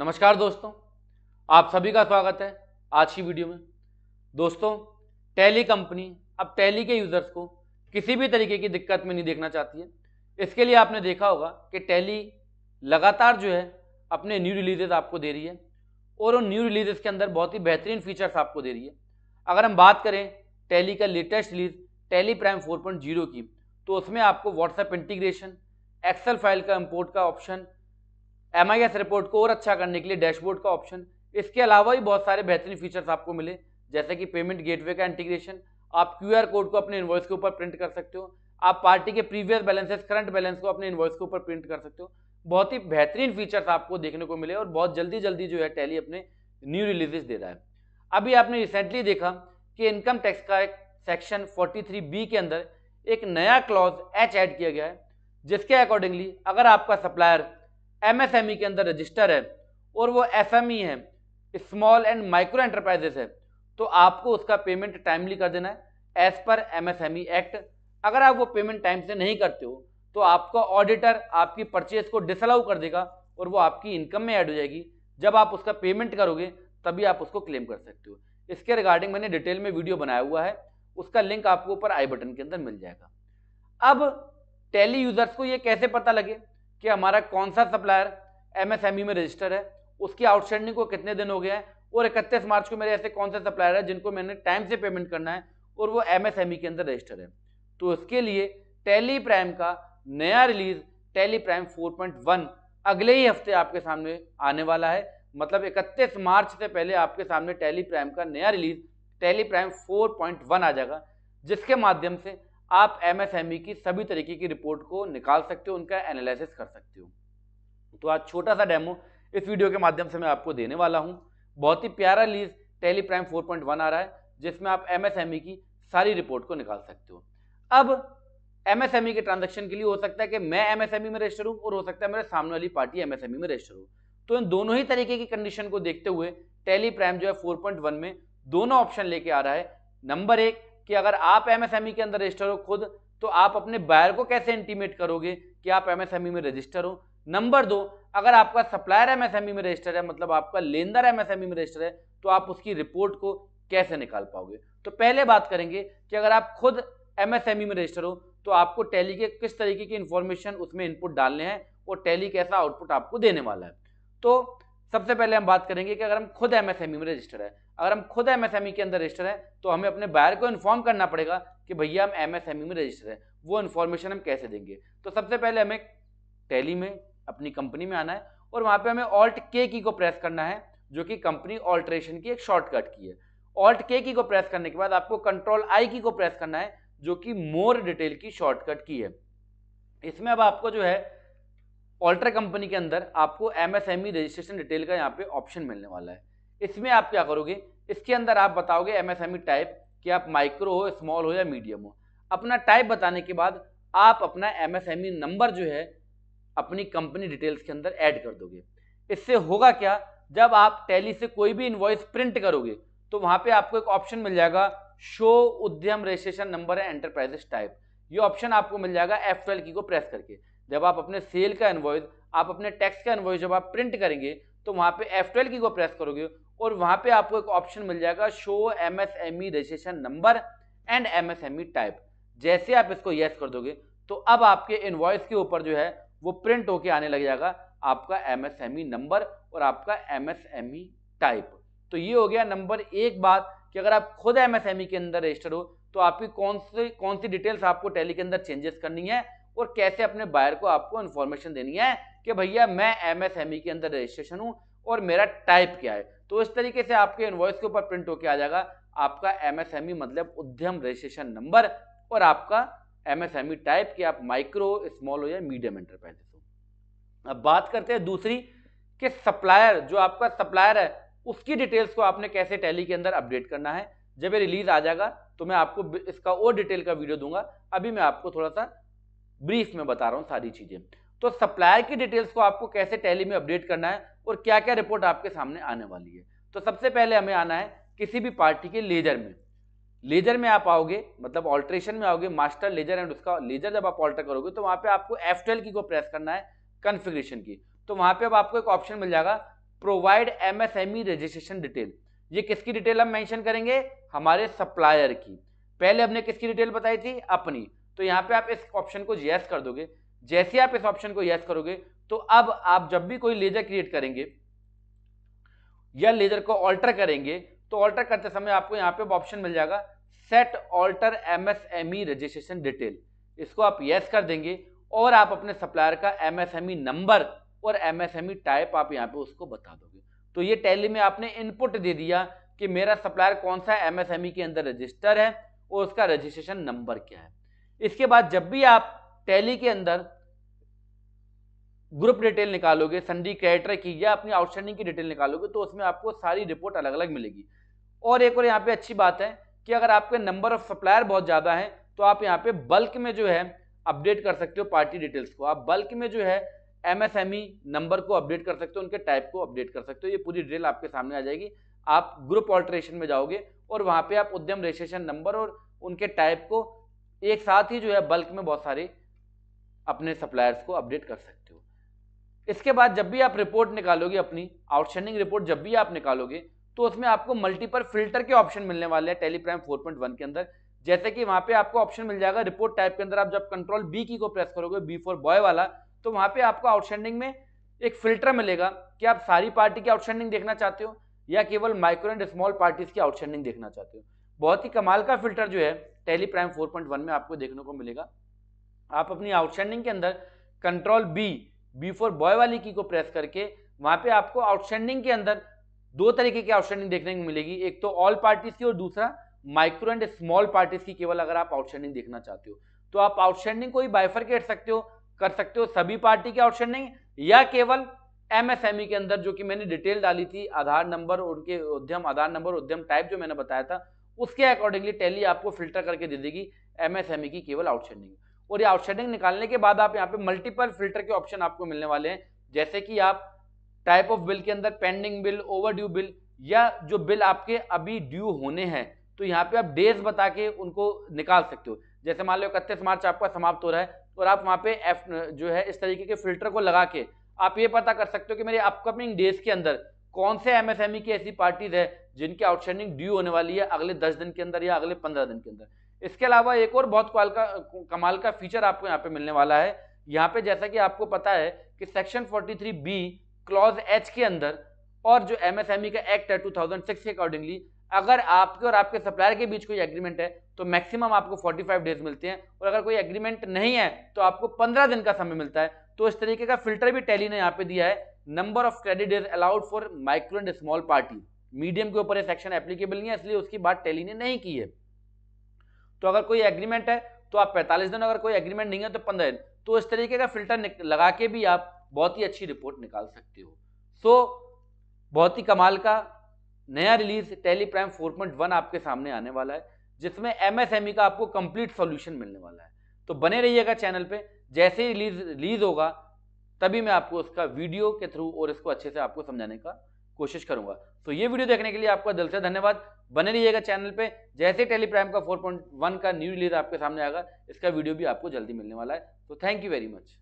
नमस्कार दोस्तों आप सभी का स्वागत है आज की वीडियो में दोस्तों टैली कंपनी अब टैली के यूज़र्स को किसी भी तरीके की दिक्कत में नहीं देखना चाहती है इसके लिए आपने देखा होगा कि टैली लगातार जो है अपने न्यू रिलीजेज आपको दे रही है और उन न्यू रिलीजेस के अंदर बहुत ही बेहतरीन फीचर्स आपको दे रही है अगर हम बात करें टैली का latest release Tally prime four की तो उसमें आपको व्हाट्सएप इंटीग्रेशन एक्सेल फाइल का इम्पोर्ट का option M I S report को और अच्छा करने के लिए डैशबोर्ड का ऑप्शन इसके अलावा भी बहुत सारे बेहतरीन फीचर्स आपको मिले जैसे कि पेमेंट गेटवे का इंटीग्रेशन आप क्यू कोड को अपने इन्वॉइस के ऊपर प्रिंट कर सकते हो आप पार्टी के प्रीवियस बैलेंसेस करंट बैलेंस को अपने इन्वॉइस के ऊपर प्रिंट कर सकते हो बहुत ही बेहतरीन फीचर्स आपको देखने को मिले और बहुत जल्दी जल्दी जो है टैली अपने न्यू रिलीजेस दे रहा है अभी आपने रिसेंटली देखा कि इनकम टैक्स का एक सेक्शन फोर्टी बी के अंदर एक नया क्लॉज एच ऐड किया गया है जिसके अकॉर्डिंगली अगर आपका सप्लायर एमएसएमई e के अंदर रजिस्टर है और वो एसएमई e है स्मॉल एंड माइक्रो एंटरप्राइजेस है तो आपको उसका पेमेंट टाइमली कर देना है एज पर एमएसएमई एक्ट अगर आप वो पेमेंट टाइम से नहीं करते हो तो आपका ऑडिटर आपकी परचेज को डिसअलाउ कर देगा और वो आपकी इनकम में ऐड हो जाएगी जब आप उसका पेमेंट करोगे तभी आप उसको क्लेम कर सकते हो इसके रिगार्डिंग मैंने डिटेल में वीडियो बनाया हुआ है उसका लिंक आपको ऊपर आई बटन के अंदर मिल जाएगा अब टेली यूजर्स को ये कैसे पता लगे कि हमारा कौन सा सप्लायर एमएसएमई e में रजिस्टर है उसकी आउटस्टैंडिंग को कितने दिन हो गया है और इकतीस मार्च को मेरे ऐसे कौन से सप्लायर है जिनको मैंने टाइम से पेमेंट करना है और वो एम e के अंदर रजिस्टर है तो इसके लिए टेली प्राइम का नया रिलीज टेली प्राइम फोर अगले ही हफ्ते आपके सामने आने वाला है मतलब 31 मार्च से पहले आपके सामने टेली प्राइम का नया रिलीज टेली प्राइम 4.1 आ जाएगा जिसके माध्यम से आप एमएसएमई e की सभी तरीके की रिपोर्ट को निकाल सकते हो उनका एनालिसिस कर सकते हो तो आज छोटा सा डेमो इस वीडियो के माध्यम से मैं आपको देने वाला हूँ बहुत ही प्यारा लीज टेली प्राइम फोर आ रहा है जिसमें आप एमएसएमई e की सारी रिपोर्ट को निकाल सकते हो अब एमएसएमई e के ट्रांजेक्शन के लिए हो सकता है कि मैं एमएसएमई में रजिस्टर हूँ और हो सकता है मेरे सामने वाली पार्टी एमएसएमई में रजिस्टर हो तो इन दोनों ही तरीके की कंडीशन को देखते हुए टेली प्राइम जो है 4.1 में दोनों ऑप्शन लेके आ रहा है नंबर एक कि अगर आप एमएसएमई e के अंदर रजिस्टर हो खुद तो आप अपने बायर को कैसे इंटीमेट करोगे कि आप एमएसएमई e में रजिस्टर हो नंबर दो अगर आपका सप्लायर एमएसएमई e में रजिस्टर है मतलब आपका लेनदार एमएसएमई में रजिस्टर है तो आप उसकी रिपोर्ट को कैसे निकाल पाओगे तो पहले बात करेंगे कि अगर आप खुद एमएसएमई में रजिस्टर हो तो आपको टैली के किस तरीके की इन्फॉर्मेशन उसमें इनपुट डालने हैं और टैली कैसा आउटपुट आपको देने वाला है तो सबसे पहले हम बात करेंगे कि अगर हम खुद एमएसएमई e में रजिस्टर है अगर हम खुद एमएसएमई e के अंदर रजिस्टर है तो हमें अपने बायर को इन्फॉर्म करना पड़ेगा कि भैया हम एमएसएमई e में रजिस्टर है वो इन्फॉर्मेशन हम कैसे देंगे तो सबसे पहले हमें टैली में अपनी कंपनी में आना है और वहाँ पर हमें ऑल्ट के की को प्रेस करना है जो कि कंपनी ऑल्ट्रेशन की एक शॉर्टकट की है ऑल्ट के की को प्रेस करने के बाद आपको कंट्रोल आई की को प्रेस करना है जो कि मोर डिटेल की शॉर्टकट की है इसमें अब आपको जो है ऑल्ट्रा कंपनी के अंदर आपको एमएसएमई रजिस्ट्रेशन डिटेल का यहाँ पे ऑप्शन मिलने वाला है इसमें आप क्या करोगे इसके अंदर आप बताओगे एमएसएमई टाइप e कि आप माइक्रो हो स्मॉल हो या मीडियम हो अपना टाइप बताने के बाद आप अपना एमएसएमई नंबर e जो है अपनी कंपनी डिटेल्स के अंदर ऐड कर दोगे इससे होगा क्या जब आप टैली से कोई भी इन्वॉइस प्रिंट करोगे तो वहाँ पर आपको एक ऑप्शन मिल जाएगा शो उद्यम रजिस्ट्रेशन नंबर है एंटरप्राइजेस टाइप ये ऑप्शन आपको मिल जाएगा एफ की को प्रेस करके जब आप अपने सेल का इन्वॉइस आप अपने टैक्स का इन्वॉइस जब आप प्रिंट करेंगे तो वहाँ पे F12 की को प्रेस करोगे और वहाँ पे आपको एक ऑप्शन मिल जाएगा show M S M E registration number and M S M E type जैसे आप इसको येस कर दोगे तो अब आपके इन्वॉइस के ऊपर जो है वो प्रिंट होके आने लग जाएगा आपका M S M E number और आपका M S M E type तो ये हो गया नंबर एक बात कि अगर आप खुद एम एस एम ई के अंदर रजिस्टर हो तो आपकी कौन से कौन सी डिटेल्स आपको टैली के अंदर चेंजेस करनी है और कैसे अपने बायर को आपको इन्फॉर्मेशन देनी है कि भैया मैं एम e के अंदर रजिस्ट्रेशन हूँ और मेरा टाइप क्या है तो इस तरीके से आपके इन्वॉइस के ऊपर प्रिंट होके आ जाएगा आपका एम e मतलब उद्यम रजिस्ट्रेशन नंबर और आपका एम टाइप e कि आप माइक्रो स्मॉल हो या मीडियम एंटरप्राइजेस हो अब बात करते हैं दूसरी कि सप्लायर जो आपका सप्लायर है उसकी डिटेल्स को आपने कैसे टैली के अंदर अपडेट करना है जब ये रिलीज आ जाएगा तो मैं आपको इसका और डिटेल का वीडियो दूंगा अभी मैं आपको थोड़ा सा ब्रीफ में बता रहा हूँ सारी चीज़ें तो सप्लायर की डिटेल्स को आपको कैसे टैली में अपडेट करना है और क्या क्या रिपोर्ट आपके सामने आने वाली है तो सबसे पहले हमें आना है किसी भी पार्टी के लेजर में लेजर में आप आओगे मतलब ऑल्ट्रेशन में आओगे मास्टर लेजर एंड उसका लेजर जब आप ऑल्टर करोगे तो वहाँ पे आपको F12 की को प्रेस करना है कन्फिग्रेशन की तो वहाँ पे अब आपको एक ऑप्शन मिल जाएगा provide E e registration detail ये किसकी डिटेल हम मेंशन करेंगे हमारे सप्लायर की पहले हमने किसकी डिटेल बताई थी अपनी तो यहाँ पे आप इस ऑप्शन को येस कर दोगे जैसे आप इस ऑप्शन को येस करोगे तो अब आप जब भी कोई लेजर क्रिएट करेंगे या लेजर को ऑल्टर करेंगे तो ऑल्टर करते समय आपको यहाँ पे ऑप्शन मिल जाएगा set alter MSME registration detail इसको आप येस कर देंगे और आप अपने सप्लायर का एमएसएमई नंबर e और एमएसएमई टाइप e आप यहाँ पे उसको बता दोगे तो ये टैली में आपने इनपुट दे दिया कि मेरा सप्लायर कौन सा एमएसएमई e के अंदर रजिस्टर है और उसका रजिस्ट्रेशन नंबर क्या है इसके बाद जब भी आप टैली के अंदर ग्रुप डिटेल निकालोगे संडी कैटर की या अपनी आउटस्टैंडिंग की डिटेल निकालोगे तो उसमें आपको सारी रिपोर्ट अलग अलग मिलेगी और एक और यहाँ पे अच्छी बात है कि अगर आपके नंबर ऑफ सप्लायर बहुत ज़्यादा है तो आप यहाँ पे बल्क में जो है अपडेट कर सकते हो पार्टी डिटेल्स को आप बल्क में जो है एम नंबर e को अपडेट कर सकते हो उनके टाइप को अपडेट कर सकते हो ये पूरी डिटेल आपके सामने आ जाएगी आप ग्रुप ऑल्ट्रेशन में जाओगे और वहाँ पर आप उद्यम रजिस्ट्रेशन नंबर और उनके टाइप को एक साथ ही जो है बल्क में बहुत सारे अपने सप्लायर्स को अपडेट कर सकते हो इसके बाद जब भी आप रिपोर्ट निकालोगे अपनी आउटस्टैंडिंग रिपोर्ट जब भी आप निकालोगे तो उसमें आपको मल्टीपल फिल्टर के ऑप्शन मिलने वाले हैं टेलीप्राइम 4.1 के अंदर जैसे कि वहां पे आपको ऑप्शन मिल जाएगा रिपोर्ट टाइप के अंदर आप जब कंट्रोल बी की को प्रेस करोगे बी फोर बॉय वाला तो वहां पे आपको आउटस्टैंडिंग में एक फिल्टर मिलेगा कि आप सारी पार्टी की आउटस्टैंडिंग देखना चाहते हो या केवल माइक्रो एंड स्मॉल पार्टीज की आउटस्टैंडिंग देखना चाहते हो बहुत ही कमाल का फिल्टर जो है टेली प्राइम 4.1 में आपको देखने को मिलेगा आप अपनी आउटस्टैंडिंग के अंदर control B B four boy वाली की को प्रेस करके वहां पे आपको आउटस्टैंडिंग के अंदर दो तरीके की आउटस्टैंडिंग देखने को मिलेगी एक तो ऑल पार्टीज की और दूसरा माइक्रो एंड स्मॉल पार्टीज की केवल अगर आप आउटस्टैंडिंग देखना चाहते हो तो आप आउटस्टैंडिंग को ही बाइफरकेट सकते हो कर सकते हो सभी पार्टी की आउटस्टैंडिंग या केवल एमएसएमई e के अंदर जो कि मैंने डिटेल डाली थी आधार नंबर उनके उद्यम आधार नंबर उद्यम टाइप जो मैंने बताया था उसके अकॉर्डिंगली टैली आपको फिल्टर करके दे देगी एमएसएमई e की केवल आउटस्टैंडिंग और ये आउटस्टैंडिंग निकालने के बाद आप यहाँ पे मल्टीपल फिल्टर के ऑप्शन आपको मिलने वाले हैं जैसे कि आप टाइप ऑफ बिल के अंदर पेंडिंग बिल ड्यू बिल या जो बिल आपके अभी ड्यू होने हैं तो यहाँ पे आप डेज बता के उनको निकाल सकते हो जैसे मान लो इकतीस मार्च आपका समाप्त हो रहा है और आप वहाँ पे एफ जो है इस तरीके के फिल्टर को लगा के आप ये पता कर सकते हो कि मेरे अपकमिंग डेज के अंदर कौन से एमएसएमई e की ऐसी पार्टीज है जिनकी आउटस्टैंडिंग ड्यू होने वाली है अगले दस दिन के अंदर या अगले पंद्रह दिन के अंदर इसके अलावा एक और बहुत कमाल का कमाल का फीचर आपको यहाँ पे मिलने वाला है यहाँ पे जैसा कि आपको पता है कि सेक्शन 43 बी क्लॉज एच के अंदर और जो एमएसएमई e का एक्ट है 2006 के अकॉर्डिंगली अगर आपके और आपके सप्लायर के बीच कोई एग्रीमेंट है तो मैक्सिमम आपको 45 डेज मिलते हैं और अगर कोई एग्रीमेंट नहीं है तो आपको 15 दिन का समय मिलता है तो इस तरीके का फिल्टर भी टैली ने यहाँ पे दिया है number of credit is allowed for micro and small party medium के ऊपर ये सेक्शन एप्लीकेबल नहीं है इसलिए उसकी बात टेली ने नहीं की है तो अगर कोई एग्रीमेंट है तो आप 45 दिन अगर कोई एग्रीमेंट नहीं है तो 15 दिन तो इस तरीके का फिल्टर लगा के भी आप बहुत ही अच्छी रिपोर्ट निकाल सकते हो सो so, बहुत ही कमाल का नया रिलीज टेली प्राइम फोर आपके सामने आने वाला है जिसमें एमएसएमई e का आपको कंप्लीट सॉल्यूशन मिलने वाला है तो बने रहिएगा चैनल पे जैसे ही रिलीज रिलीज होगा तभी मैं आपको उसका वीडियो के थ्रू और इसको अच्छे से आपको समझाने का कोशिश करूंगा तो ये वीडियो देखने के लिए आपका दिल से धन्यवाद बने रहिएगा चैनल पे जैसे टेलीप्राइम का 4.1 का न्यू रिलीज आपके सामने आएगा इसका वीडियो भी आपको जल्दी मिलने वाला है तो थैंक यू वेरी मच